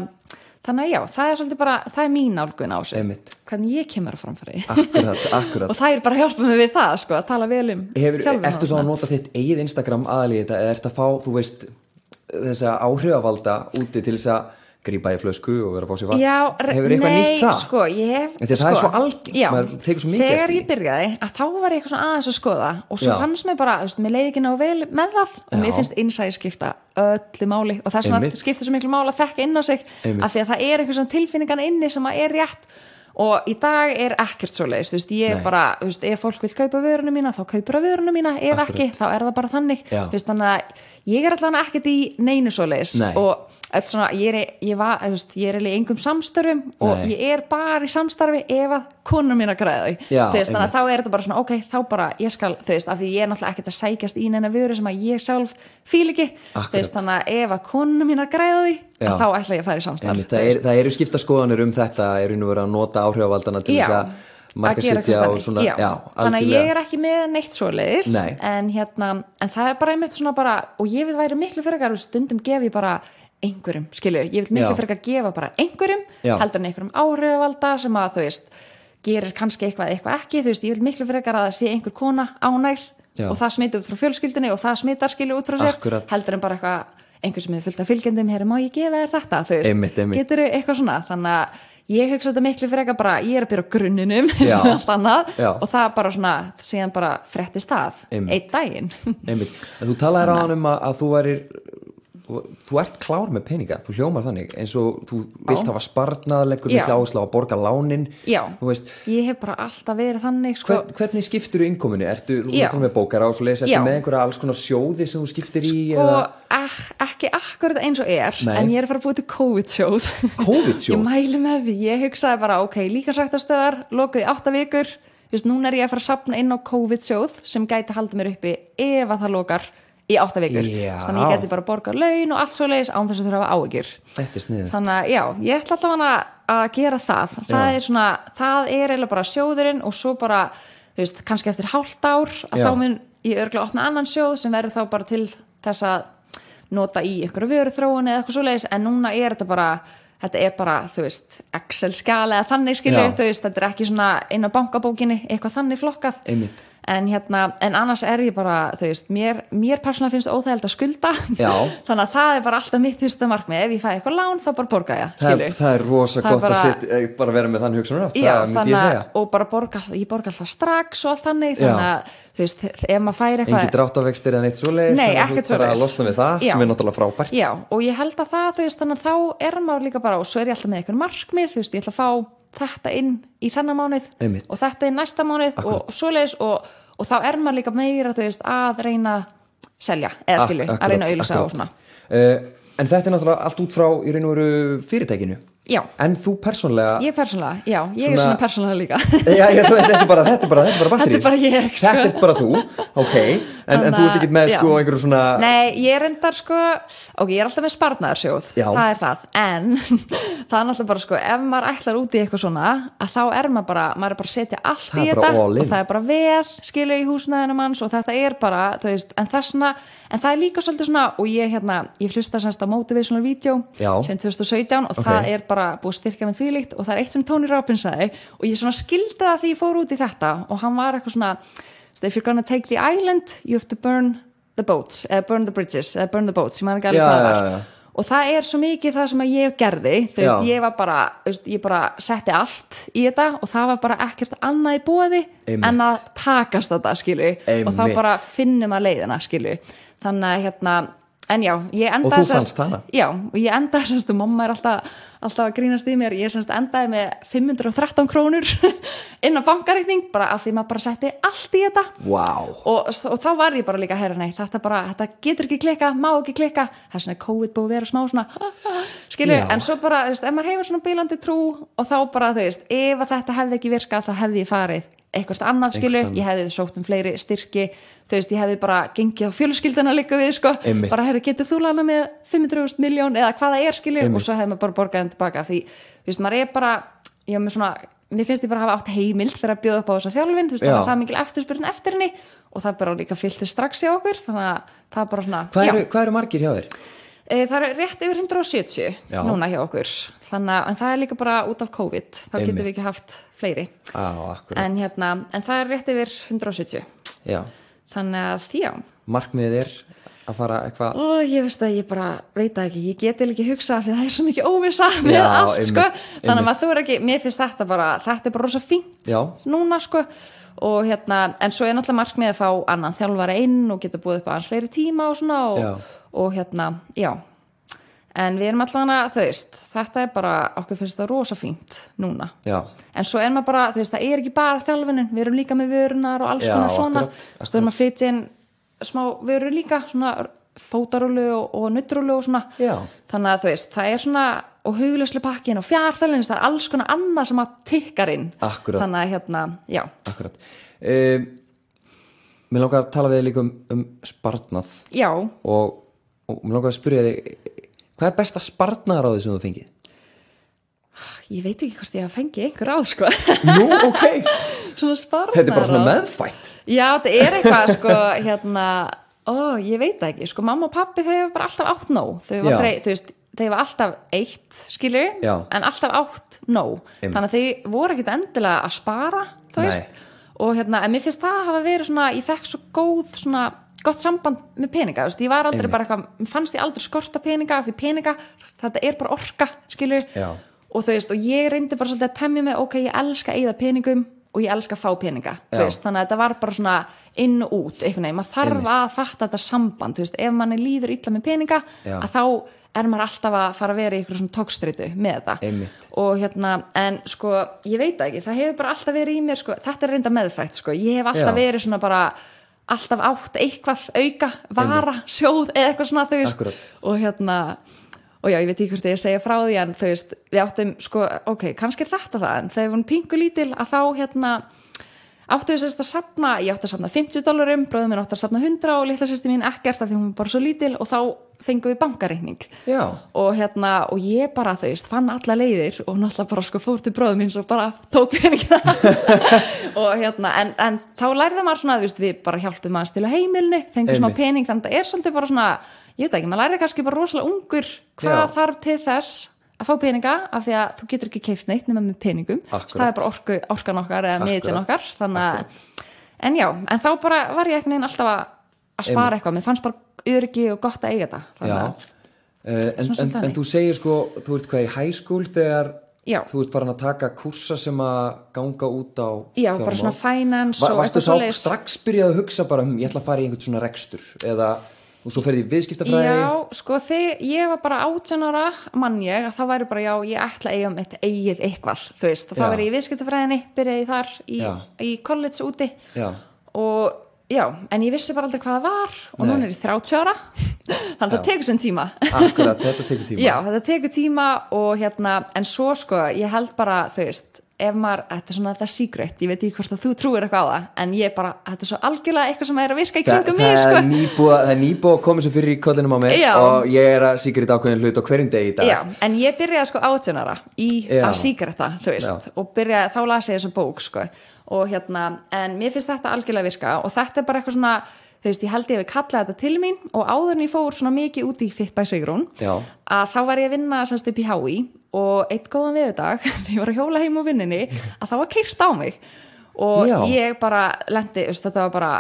þannig að já, það er svolítið bara, það er mín álgun á sig Einmitt. hvernig ég kemur að framfæri akkurat, akkurat. og það er bara að hjálpa mig við það sko, að tala vel um sjálfum Ertu þá að nota þitt eigið Instagram aðlið þetta eða ert að fá, þú veist þessa áhrifavalda úti til þess að grípa í flösku og vera að fá sér vatn já, hefur eitthvað nei, nýtt það? Sko, hef, en því það sko, er svo algeng, já, maður tegur svo mikið þegar ég byrjaði að þá var ég eitthvað svona aðeins að skoða og svo já. fannst mér bara, þú veist, mér leiði ekki ná vel með það og mér finnst innsæði skipta öllu máli og það er svona Einmitt. skipta svo miklu máli að þekka inn á sig Einmitt. að því að það er eitthvað svona tilfinningan inni sem að er rétt og í dag er ekkert svo leiðist, þú veist, ég er bara þú veist, ef fólk vil kaupa vörunum mína, þá kaupur að vörunum mína, ef Akkurat. ekki, þá er það bara þannig, já. þú veist, þannig að ég er allavega ekkert í neinu svo leiðis Nei. og eh, svona, ég er, ég var, veist, ég er í engum samstörfum Nei. og ég er bara í samstarfi ef að konum mín að græða þau þannig að þá er þetta bara svona ok, þá bara ég skal þau veist, af því ég er náttúrulega ekkert að sækjast í neina vöru sem að ég sjálf fíl ekki þau veist, þannig að ef að konum mín að græða því þá ætla ég að fara í samstarf Enn, Það eru er skiptaskoðanir um þetta, eru nú verið að nota áhrifavaldana til þess að markasitja og svona já. Já, þannig að ég er ekki með neitt svo leiðis Nei. en, hérna, en það er bara einmitt svona bara og ég vil væri miklu fyrir að stundum gef ég bara einhverjum, skilju, ég vil miklu fyrir að gefa bara einhverjum, heldur en einhverjum áhrifvalda sem að þú veist gerir kannski eitthvað eitthvað ekki, þú veist, ég vil miklu fyrir að sé einhver kona ánær já. og það smita út frá fjölskyldinni og það smitar skilju út frá sér, Akkurat. heldur en bara eitthvað einhver sem hefur fullt af fylgjendum, hér má ég gefa þér þetta, þú veist, einmitt, einmitt. getur þau eitthvað svona þannig að ég hugsa þetta miklu fyrir eitthvað bara ég er að byrja á grunninum annað, og það bara svona, síðan bara frettist það einn daginn Einmitt. En þú talaði ráðan um að, að þú væri þú ert klár með peninga, þú hljómar þannig eins og þú vilt hafa sparnað leggur miklu áherslu á að borga lánin já, veist, ég hef bara alltaf verið þannig sko. hvern, hvernig skiptir þú innkominu? ertu þú með bókar á, ertu já. með einhverja alls konar sjóði sem þú skiptir í? Sko, eða... ekki akkurat eins og er Nei. en ég er að fara að búið til COVID-sjóð COVID-sjóð? ég mæli með því, ég hugsaði bara ok, líka sættastöðar, lokuði 8 vikur Just, núna er ég að fara að sapna inn á COVID-sjóð sem gæti að halda mér uppi ef að það lokar í áttavegur þannig að ég geti bara að borga laun og allt svo leiðis án þess að þurfa áhyggjur þannig að já, ég ætla alltaf að gera það það já. er svona, það er eiginlega bara sjóðurinn og svo bara þú veist, kannski eftir hálft ár að já. þá mun ég örgla opna annan sjóð sem verður þá bara til þess að nota í ykkur vöruþróun eða eitthvað svo leiðis en núna er þetta bara þetta er bara, þú veist, Excel skala eða þannig skilju, þú veist, þetta er ekki svona inn á bankabókinni, eitthvað þannig flokkað Einmitt en hérna, en annars er ég bara þú veist, mér, mér persónulega finnst óþægild að skulda, þannig að það er bara alltaf mitt fyrsta markmið, ef ég fæ eitthvað lán þá bara borga ég, skilur. Það, það er rosa það gott bara, að sit, eh, bara vera með þann hugsunar átt, það myndi ég að segja. Og bara borga, ég borga alltaf strax og allt hannig, þannig að þú veist, ef maður fær eitthvað engi dráttavextir eða neitt svo leiðist Nei, þannig að þú bara losna við það já. sem er náttúrulega frábært já, og ég held að það, þú veist, þannig að þá er maður líka bara og svo er ég alltaf með einhvern markmið, þú veist, ég ætla að fá þetta inn í þennan mánuð Einmitt. og þetta inn næsta mánuð Akkurat. og svoleiðis og, og þá er maður líka meira veist, að reyna að selja eða skilju, Ak að reyna að auðvisa og svona uh, En þetta er náttúrulega allt út frá í raun og veru fyrirtækinu Já. En þú persónlega Ég persónlega, já, ég svona, er svona persónlega líka já, já, þetta, er bara, þetta er bara Þetta er bara, þetta er bara, þetta er bara ég sko. Þetta er bara þú, ok en, en þú ert ekki með sko einhverju svona Nei, ég reyndar sko ok, ég er alltaf með sparnarsjóð, það er það en það er alltaf bara sko ef maður ætlar úti í eitthvað svona að þá er maður bara, maður er bara að setja allt það í þetta og það er bara vel, skilja í húsnaðinu manns og þetta er bara, þú veist en það, svona, en það er líka svolítið svona og ég hérna, ég hlusta semst á motivational video sem 2017 og okay. það er bara búið styrkja með þvílíkt og það er eitt sem Tony Robbins sagði og ég svona skildaði því ég fór út í þetta og hann var eitthvað svona so if you're gonna take the island you have to burn the boats eða uh, burn the bridges, eða uh, burn the boats já, já, já. og það er svo mikið það sem ég gerði, þú veist, ég var bara veist, ég bara setti allt í þetta og það var bara ekkert annað í bóði en að takast þetta, skilju og þá bara finnum að leiðina, skilju þannig að hérna en já, ég endaði og þú fannst hana já, og ég endaði, semst, mamma er alltaf, alltaf að grínast í mér, ég semst endaði með 513 krónur inn á bankareikning, bara af því maður bara setti allt í þetta wow. og, og þá var ég bara líka að herra, nei, þetta bara þetta getur ekki klika, má ekki klika það er svona COVID búið að vera smá svona skilju, en svo bara, þú veist, ef maður hefur svona bílandi trú og þá bara, þú veist, ef þetta hefði ekki virkað, þá hefði ég farið eitthvað annað skilu, ég hefði sókt um fleiri styrki þau veist, ég hefði bara gengið á fjölskyldana líka við, sko, Einmitt. bara hefur getið þú lana með 500.000 miljón eða hvaða er skilu Einmitt. og svo hefði maður bara borgaðið tilbaka því, þú veist, maður er bara ég með svona, mér finnst ég bara að hafa átt heimild fyrir að bjóða upp á þessa þjálfin, þú veist, það er mikil eftirspyrn eftir henni og það bara líka fylltið strax hjá okkur, þannig að það bara svona Hvað eru, hvað eru margir hjá þér? Eh, það er rétt yfir 170 Já. núna hjá okkur þannig að það er líka bara út af COVID þá getum við ekki haft fleiri ah, en, hérna, en það er rétt yfir 170 já. þannig að því á Markmiðið er að fara eitthvað og ég veist að ég bara veit ekki ég geti ekki hugsað því það er svo mikið óvisa með já, allt einmitt, sko einmitt. þannig að þú er ekki, mér finnst þetta bara þetta er bara rosa fínt já. núna sko og hérna, en svo er náttúrulega markmiðið að fá annan þjálfara inn og geta búið upp á hans fleiri tíma og svona og, og hérna, já en við erum allan að, þau veist, þetta er bara okkur finnst það rosa fínt núna Já. en svo er maður bara, þau veist, það er ekki bara þjálfinin, við erum líka með vörunar og alls Já, konar svona, þú erum að flytja inn smá vörur líka, svona fótarúlu og, og nuttrúlu og svona Já. þannig að þú veist, það er svona og huglæslu pakkin og fjárþælunins það er alls konar annað sem að tikkar inn Akkurat. þannig að hérna, já Akkurat um, ehm, Mér langar að tala við þig líka um, um spartnað Já og, og mér langar að spyrja þig Hvað er besta spartnar á því sem þú fengið? Ég veit ekki hvort ég hafa fengið einhver áð sko Nú, ok Svona spartnar á Þetta er bara svona meðfætt Já, þetta er eitthvað sko hérna, ó, Ég veit ekki, sko mamma og pappi þau hefur bara alltaf átt nóg Þau hefur alltaf eitt, skilur Já. En alltaf átt nóg Im. Þannig að þau voru ekkit endilega að spara Þú veist, og hérna En mér finnst það að hafa verið svona Ég fekk svo góð svona gott samband með peninga, þú veist, ég var aldrei Einnig. bara eitthvað fannst ég aldrei skorta peninga, því peninga þetta er bara orka, skilur Já. og þú veist, og ég reyndi bara svolítið að temja mig, ok, ég elska að eigða peningum og ég elska að fá peninga, Já. þú veist, þannig að þetta var bara svona inn og út, einhvern veginn maður þarf Einnig. að fatta þetta samband, þú veist, ef manni líður illa með peninga, Já. að þá er maður alltaf að fara að vera í eitthvað svona tókstrytu með þetta Einmitt. og hérna en sko, ég veit ekki, það hefur bara alltaf verið í mér sko, þetta er reynda meðfætt sko, ég hef alltaf Já. verið svona bara alltaf átt eitthvað auka, vara, sjóð eða eitthvað svona þau veist og hérna, og já ég veit ekki hvort ég segja frá því en þau veist, við áttum sko, ok, kannski er þetta það en þegar hún pingu lítil að þá hérna áttu við sérst að sapna, ég átti að sapna 50 dólarum, bróðum minn átti að sapna 100 og litla sérst í mín ekkert af því hún var bara svo lítil og þá fengum við bankareikning og, hérna, og ég bara þau fann alla leiðir og náttúrulega bara sko fór til bróðum eins og bara tók peningina og hérna en, en þá lærði maður svona veist, við bara hjálpum að stila heimilni, fengum smá pening þannig að það er svolítið bara svona ég veit ekki, maður lærði kannski bara rosalega ungur hvað Já. þarf til þess að fá peninga af því að þú getur ekki keift neitt nema með peningum, það er bara orku, orkan okkar eða miðin okkar að, en já, en þá bara var ég eitthvað einn alltaf að að spara eitthvað, mér fannst bara öryggi og gott að eiga það að eh, en, en, en þú segir sko þú ert hvað í hæskúl þegar Já. þú ert farin að taka kursa sem að ganga út á Já, fjármál. bara svona finance Va, og eitthvað svolítið Vartu sá strax byrjað að hugsa bara hmm, ég ætla að fara í einhvern svona rekstur eða, og svo ferði viðskiptafræði Já, sko þegar ég var bara 18 ára mann ég, þá væri bara já, ég ætla að eiga mitt eigið eitthvað, þú veist þá væri ég viðskiptafræðinni, byrjaði þar í, í college úti já. og já, en ég vissi bara aldrei hvað það var og Nei. núna er ég 30 ára þannig að það tekur sem tíma Akkurat, þetta tekur tíma Já, þetta tekur tíma og hérna en svo sko, ég held bara, þau veist ef maður, þetta er svona það secret, ég veit ekki hvort að þú trúir eitthvað á það en ég bara, þetta er svo algjörlega eitthvað sem er að virka í kringum mig sko. Það er nýbúið að koma svo fyrir í kollinum á mig Já. og ég er að secret ákveðin hlut og hverjum deg í dag Já, en ég byrjaði sko átjónara í Já. að secreta, þú veist, og byrjaði, þá las ég þessu bók sko og hérna, en mér finnst þetta algjörlega að virka og þetta er bara eitthvað svona þú veist, ég held ég að við kallaði þetta til mín og áður en ég fór svona mikið úti í Fitt by Sigrun að þá var ég að vinna semst upp í Hái og eitt góðan viðdag þegar ég var að hjóla heim á vinninni að það var kyrst á mig og Já. ég bara lendi, you know, þetta var bara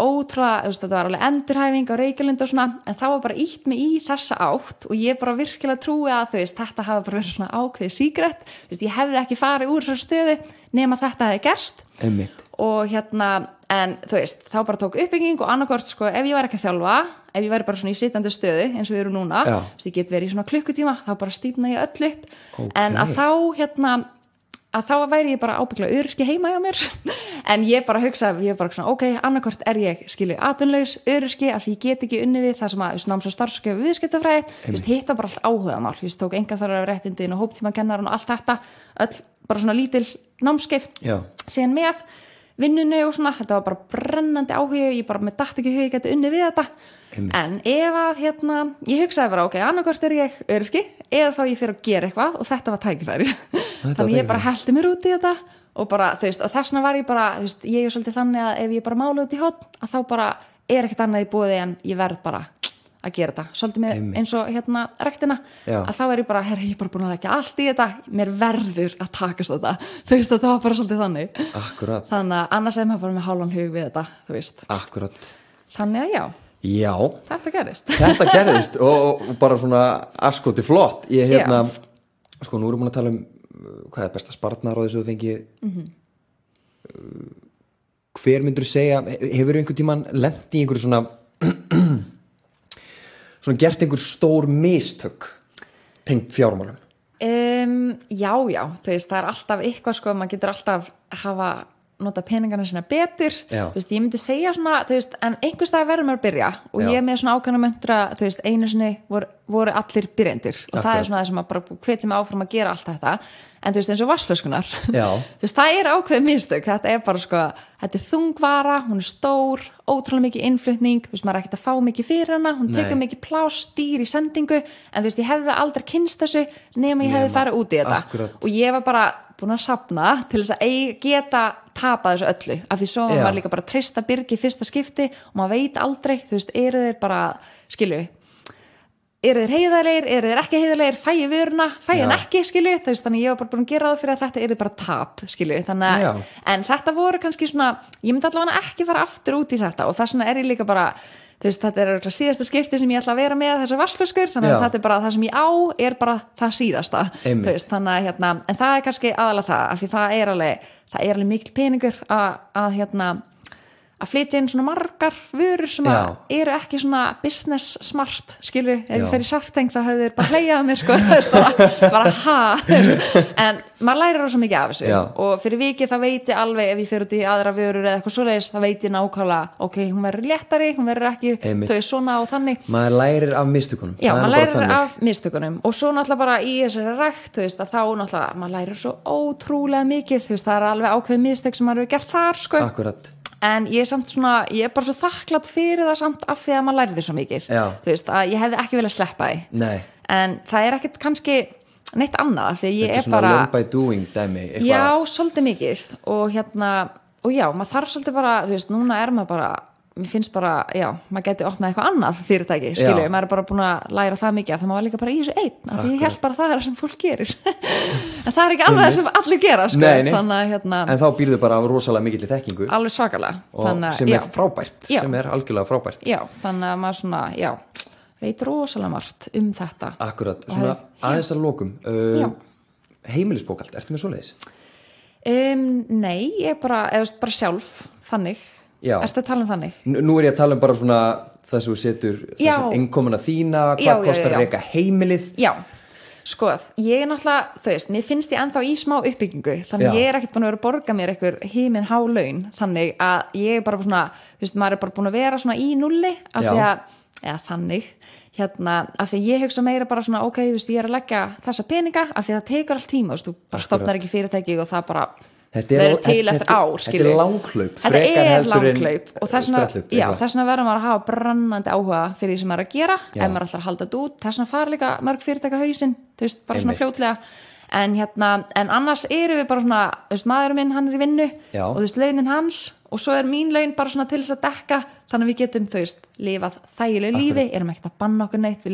ótrúlega, you know, þetta var alveg endurhæfing á Reykjavík og svona, en það var bara ítt mig í þessa átt og ég bara virkilega trúi að veist, þetta hafi bara verið svona ákveðið síkrett, ég hefði ekki farið úr svona stöðu nema þetta hefði gerst Einmitt. og hérna en þú veist, þá bara tók uppbygging og annarkort sko, ef ég var ekki að þjálfa ef ég væri bara svona í sittandi stöðu eins og við erum núna, þess að ég get verið í svona klukkutíma þá bara stýpna ég öll upp okay. en að þá hérna að þá væri ég bara ábyggla öryrki heima hjá mér en ég bara hugsa, ég bara svona, ok, annarkort er ég skilju atunlaus, öryrki, af því ég get ekki unni við það sem að náms og starfskefi viðskiptafræði, hitta bara allt áhugamál þú veist, tók enga þar að vera réttindin og hóptíma kennar og allt þetta, öll bara svona lítil námskeið síðan með vinnunni og svona, þetta var bara brennandi áhug ég bara með dætt ekki hug, ég geti unni við þetta Einmitt. en ef að hérna ég hugsaði bara, ok, annarkvæmst er ég örki eða þá ég fyrir að gera eitthvað og þetta var tækifæri, þannig ég bara heldi mér út í þetta og bara, þú veist, og þessna var ég bara, þú veist, ég er svolítið þannig að ef ég bara mála út í hótt, að þá bara er ekkert annað í bóði en ég verð bara að gera þetta, svolítið með Einmitt. eins og hérna rektina, Já. að þá er ég bara herri, ég er bara búin að leggja allt í þetta, mér verður að takast þetta, þú veist að það var bara svolítið þannig, Akkurat. þannig að annars er maður bara með hálfan hug við þetta, þú veist Akkurat. þannig að já, Já, þetta gerist þetta gerðist og og bara svona askoti flott. Ég hérna, sko nú erum við búin að tala um uh, hvað er besta spartnaróði sem þú fengið. Mhm. Uh, Hver myndur þú segja, hefur einhvern tíman lent í einhverju svona svona gert einhver stór mistök tengt fjármálum? Um, já, já, veist, það er alltaf eitthvað sko, maður getur alltaf hafa nota peningarna sína betur veist, ég myndi segja svona, veist, en einhvers dag verður maður að byrja og Já. ég með svona ákvæmna möndur að einu sinni voru, voru allir byrjendur og Akkurat. það er svona það sem maður bara hvetjum áfram að gera allt þetta en þú veist eins og vasslöskunar það er ákveð mistök, þetta er bara sko þetta er þungvara, hún er stór ótrúlega mikið innflutning, þú veist maður er ekkert að fá mikið fyrir hana, hún tekur mikið plástýr í sendingu, en þú veist ég hefði aldrei kynst þessu nema ég hefði farið út í þetta akkurat. og ég var bara búin að sapna til þess að ég geta tapa þessu öllu, af því svo Já. maður líka bara treysta byrgi fyrsta skipti og maður veit aldrei, þú veist, eru þeir bara skiljuði eru þeir heiðarleir, eru þeir ekki heiðarleir fæði vöruna, fæði hann ekki, skilju þannig ég var bara búin að gera það fyrir að þetta eru bara tap skilju, þannig að, en þetta voru kannski svona, ég myndi allavega ekki fara aftur út í þetta og það svona er ég líka bara veist, þetta er alltaf síðasta skipti sem ég ætla að vera með þessar vasklöskur, þannig að þetta er bara það sem ég á er bara það síðasta veist, þannig að, hérna, en það er kannski aðalega það, það er alveg, alveg mikil peningur að, að hérna, að flytja inn svona margar vörur sem eru ekki svona business smart skilur, ef ég fer í sarteng þá hefur þið bara hleyjað mér sko bara ha en maður lærir rosa mikið af þessu Já. og fyrir vikið þá veit ég alveg ef ég fer út í aðra vörur eða eitthvað svoleiðis þá veit ég nákvæmlega ok, hún verður léttari, hún verður ekki hey, þau er svona og þannig maður lærir af mistökunum Já, maður lærir af mistökunum og svo náttúrulega bara í þessari rækt veist, þá náttúrulega maður lærir svo ótrúlega mikið veist, það er alveg ákveð mistök sem maður hefur gert þar sko. Akkurat en ég er samt svona, ég er bara svo þakklátt fyrir það samt af því að maður læri því svo mikið Já. þú veist, að ég hefði ekki viljað sleppa því Nei. en það er ekkert kannski neitt annað, því ég Þetta er svona bara learn by doing dæmi eitthvað. já, svolítið mikið og hérna, og já, maður þarf svolítið bara, þú veist, núna er maður bara mér finnst bara, já, maður geti opnað eitthvað annað fyrirtæki, skilju, maður er bara búin að læra það mikið að það má líka bara í þessu einn af því ég held bara það er það sem fólk gerir en það er ekki alveg það sem allir gera sko. nei, nei. Þannig, hérna, en þá býrðu bara rosalega mikið til þekkingu alveg svakalega þannig, sem er já. frábært, já. sem er algjörlega frábært já, þannig að maður svona, já veit rosalega margt um þetta Akkurat, svona hef, aðeins að lókum uh, heimilisbókald, ertu með svo leiðis? Um, nei, ég bara, eða bara sjálf þannig Erstu að tala um þannig? Nú er ég að tala um bara svona það sem þú setur þessi innkomuna þína, hvað kostar reyka heimilið? Já, skoð, ég er náttúrulega, þú veist, mér finnst ég enþá í smá uppbyggingu, þannig já. ég er ekkert búin að vera að borga mér einhver heiminn há laun, þannig að ég er bara svona, þú veist, maður er bara búin að vera svona í nulli, af já. því að, eða þannig, hérna, af því ég hugsa meira bara svona, ok, þú veist, ég er að leggja þessa peninga, af því það Þetta er, til eftir ár, skilju. Þetta er langklaup, frekar heldur en sprellaup. Og það er svona verður maður að hafa brannandi áhuga fyrir því sem maður er að gera, já. ef maður alltaf haldað út, það er svona fara líka mörg fyrirtæka hausinn, þú veist, bara Einmitt. svona fljótlega. En hérna, en annars eru við bara svona, þú veist, maðurinn minn, hann er í vinnu já. og þú veist, launin hans og svo er mín laun bara svona til þess að dekka, þannig að við getum, þú veist, lifað þægilegu lífi, erum ekkert að banna okkur neitt,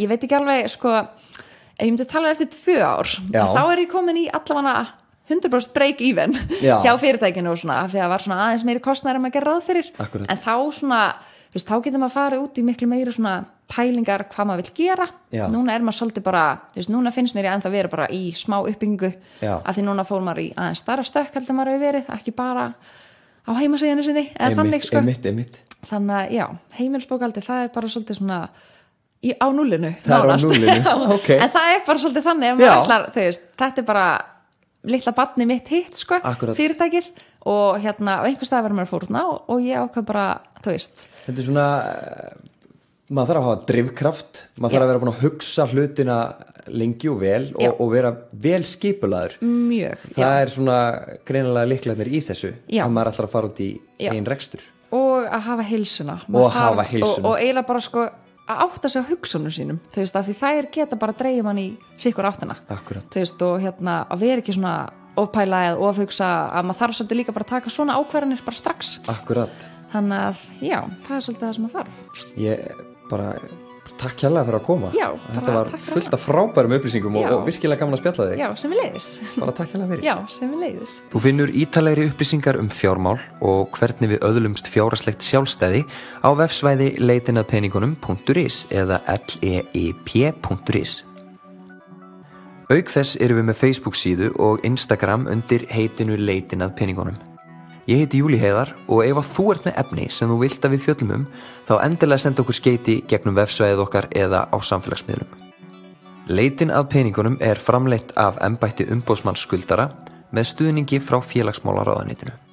við ef ég myndi að tala eftir tvö ár þá er ég komin í allavega 100% break even Já. hjá fyrirtækinu og svona, því að það var svona aðeins meiri kostnæri en maður gerði ráð fyrir, Akkurat. en þá svona veist, þá getur maður að fara út í miklu meiri svona pælingar hvað maður vil gera Já. núna er maður svolítið bara, þú veist, núna finnst mér ég ennþá verið bara í smá uppbyggingu af því núna fór maður í aðeins starra stökk heldur maður hefur verið, ekki bara á heimasíðinu sinni, eða þannig sko. þannig að já, heimilsbókaldi það er bara svolítið svona Í, á núlinu, það á núlinu. Okay. en það er bara svolítið þannig ætlar, veist, þetta er bara litla barni mitt hitt sko, fyrirtækir og hérna á einhver stað verður mér fóruna og, og ég ákveð bara, þú veist þetta er svona eh, maður þarf að hafa drivkraft maður Já. þarf að vera búin að hugsa hlutina lengi og vel og, og vera vel skipulaður mjög það Já. er svona greinilega liklaðnir í þessu Já. að maður ætlar að fara út í einn rekstur og að hafa heilsuna og, og eiginlega bara sko að átta sig á hugsunum sínum þú veist, af því þær geta bara að dreyja mann í sikkur áttana, Akkurat. þú veist, og hérna að vera ekki svona ofpæla eða ofhugsa að maður þarf svolítið líka bara að taka svona ákvarðanir bara strax. Akkurat. Þannig að já, það er svolítið það sem maður þarf. Ég bara Takk kjærlega fyrir að koma. Já, Þetta var fullt af frábærum upplýsingum og, og virkilega gaman að spjalla þig. Já, sem við leiðis. Bara takk kjærlega fyrir. Já, sem við leiðis. Þú finnur ítalegri upplýsingar um fjármál og hvernig við öðlumst fjáraslegt sjálfstæði á vefsvæði leitinaðpeningunum.is eða leip.is. Auk þess eru við með Facebook síðu og Instagram undir heitinu leitinaðpeningunum. Ég heiti Júli Heiðar og ef að þú ert með efni sem þú vilt að við fjöllum um þá endilega senda okkur skeiti gegnum vefsvæðið okkar eða á samfélagsmiðlum. Leitin að peningunum er framleitt af ennbætti umbósmanns skuldara með stuðningi frá félagsmálaráðanitinu.